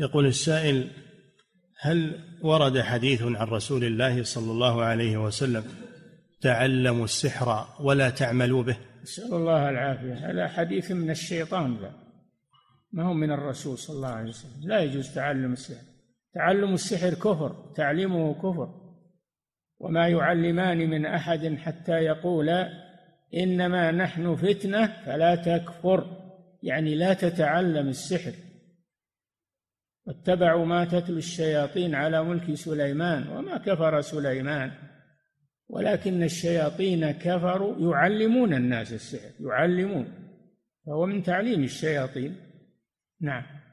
يقول السائل هل ورد حديث عن رسول الله صلى الله عليه وسلم تعلموا السحر ولا تعملوا به نسأل الله العافية هذا حديث من الشيطان ذا ما هو من الرسول صلى الله عليه وسلم لا يجوز تعلم السحر تعلم السحر كفر تعليمه كفر وما يعلمان من أحد حتى يقولا إنما نحن فتنة فلا تكفر يعني لا تتعلم السحر واتبعوا ما تتلو الشياطين على ملك سليمان وما كفر سليمان ولكن الشياطين كفروا يعلمون الناس السحر يعلمون فهو من تعليم الشياطين نعم